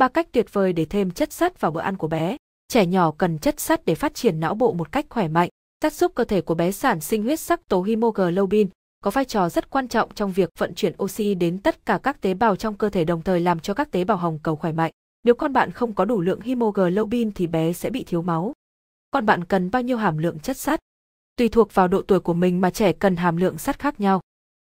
ba cách tuyệt vời để thêm chất sắt vào bữa ăn của bé. Trẻ nhỏ cần chất sắt để phát triển não bộ một cách khỏe mạnh. Chất giúp cơ thể của bé sản sinh huyết sắc tố hemoglobin, có vai trò rất quan trọng trong việc vận chuyển oxy đến tất cả các tế bào trong cơ thể đồng thời làm cho các tế bào hồng cầu khỏe mạnh. Nếu con bạn không có đủ lượng hemoglobin thì bé sẽ bị thiếu máu. Con bạn cần bao nhiêu hàm lượng chất sắt? Tùy thuộc vào độ tuổi của mình mà trẻ cần hàm lượng sắt khác nhau.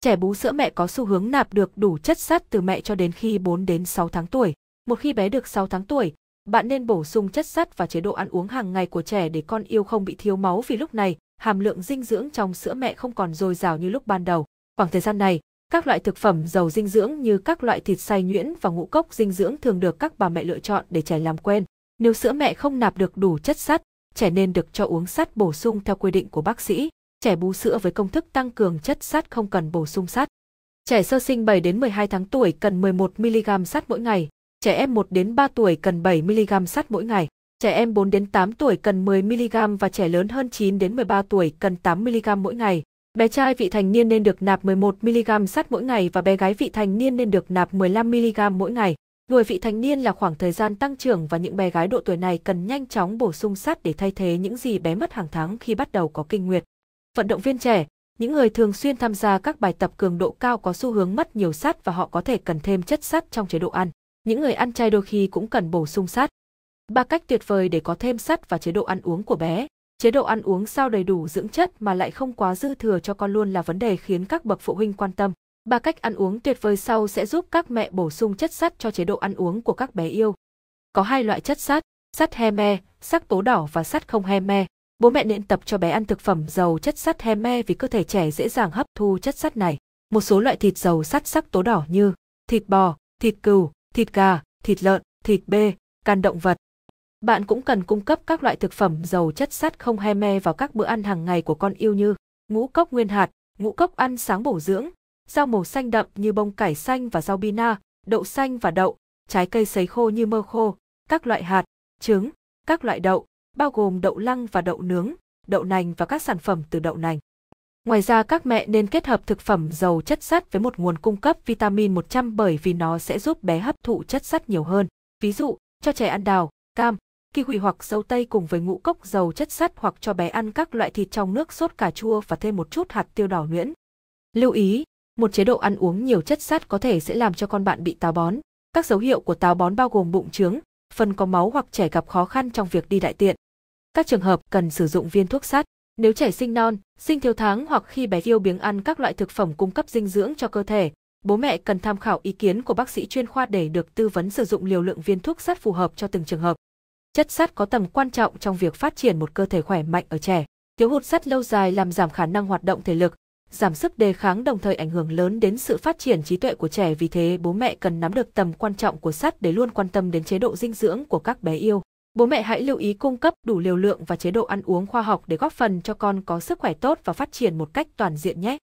Trẻ bú sữa mẹ có xu hướng nạp được đủ chất sắt từ mẹ cho đến khi 4 đến 6 tháng tuổi. Một khi bé được 6 tháng tuổi, bạn nên bổ sung chất sắt và chế độ ăn uống hàng ngày của trẻ để con yêu không bị thiếu máu vì lúc này hàm lượng dinh dưỡng trong sữa mẹ không còn dồi dào như lúc ban đầu. Khoảng thời gian này, các loại thực phẩm giàu dinh dưỡng như các loại thịt xay nhuyễn và ngũ cốc dinh dưỡng thường được các bà mẹ lựa chọn để trẻ làm quen. Nếu sữa mẹ không nạp được đủ chất sắt, trẻ nên được cho uống sắt bổ sung theo quy định của bác sĩ. Trẻ bú sữa với công thức tăng cường chất sắt không cần bổ sung sắt. Trẻ sơ sinh 7 đến 12 tháng tuổi cần 11 mg sắt mỗi ngày. Trẻ em 1 đến 3 tuổi cần 7mg sắt mỗi ngày. Trẻ em 4 đến 8 tuổi cần 10mg và trẻ lớn hơn 9 đến 13 tuổi cần 8mg mỗi ngày. Bé trai vị thành niên nên được nạp 11mg sắt mỗi ngày và bé gái vị thành niên nên được nạp 15mg mỗi ngày. Người vị thành niên là khoảng thời gian tăng trưởng và những bé gái độ tuổi này cần nhanh chóng bổ sung sắt để thay thế những gì bé mất hàng tháng khi bắt đầu có kinh nguyệt. Vận động viên trẻ, những người thường xuyên tham gia các bài tập cường độ cao có xu hướng mất nhiều sắt và họ có thể cần thêm chất sắt trong chế độ ăn. Những người ăn chay đôi khi cũng cần bổ sung sắt. Ba cách tuyệt vời để có thêm sắt và chế độ ăn uống của bé. Chế độ ăn uống sao đầy đủ dưỡng chất mà lại không quá dư thừa cho con luôn là vấn đề khiến các bậc phụ huynh quan tâm. Ba cách ăn uống tuyệt vời sau sẽ giúp các mẹ bổ sung chất sắt cho chế độ ăn uống của các bé yêu. Có hai loại chất sắt, sắt heme, sắc tố đỏ và sắt không heme. Bố mẹ nên tập cho bé ăn thực phẩm giàu chất sắt heme vì cơ thể trẻ dễ dàng hấp thu chất sắt này. Một số loại thịt giàu sắt sắc tố đỏ như thịt bò, thịt cừu, thịt gà, thịt lợn, thịt bê, can động vật. Bạn cũng cần cung cấp các loại thực phẩm giàu chất sắt không he me vào các bữa ăn hàng ngày của con yêu như ngũ cốc nguyên hạt, ngũ cốc ăn sáng bổ dưỡng, rau màu xanh đậm như bông cải xanh và rau bina, đậu xanh và đậu, trái cây sấy khô như mơ khô, các loại hạt, trứng, các loại đậu, bao gồm đậu lăng và đậu nướng, đậu nành và các sản phẩm từ đậu nành. Ngoài ra các mẹ nên kết hợp thực phẩm giàu chất sắt với một nguồn cung cấp vitamin 100 bởi vì nó sẽ giúp bé hấp thụ chất sắt nhiều hơn. Ví dụ, cho trẻ ăn đào, cam, kiwi hoặc dâu tây cùng với ngũ cốc giàu chất sắt hoặc cho bé ăn các loại thịt trong nước sốt cà chua và thêm một chút hạt tiêu đỏ nhuyễn. Lưu ý, một chế độ ăn uống nhiều chất sắt có thể sẽ làm cho con bạn bị táo bón. Các dấu hiệu của táo bón bao gồm bụng trướng, phân có máu hoặc trẻ gặp khó khăn trong việc đi đại tiện. Các trường hợp cần sử dụng viên thuốc sắt. Nếu trẻ sinh non, sinh thiếu tháng hoặc khi bé yêu biếng ăn các loại thực phẩm cung cấp dinh dưỡng cho cơ thể, bố mẹ cần tham khảo ý kiến của bác sĩ chuyên khoa để được tư vấn sử dụng liều lượng viên thuốc sắt phù hợp cho từng trường hợp. Chất sắt có tầm quan trọng trong việc phát triển một cơ thể khỏe mạnh ở trẻ. Thiếu hụt sắt lâu dài làm giảm khả năng hoạt động thể lực, giảm sức đề kháng đồng thời ảnh hưởng lớn đến sự phát triển trí tuệ của trẻ vì thế bố mẹ cần nắm được tầm quan trọng của sắt để luôn quan tâm đến chế độ dinh dưỡng của các bé yêu. Bố mẹ hãy lưu ý cung cấp đủ liều lượng và chế độ ăn uống khoa học để góp phần cho con có sức khỏe tốt và phát triển một cách toàn diện nhé.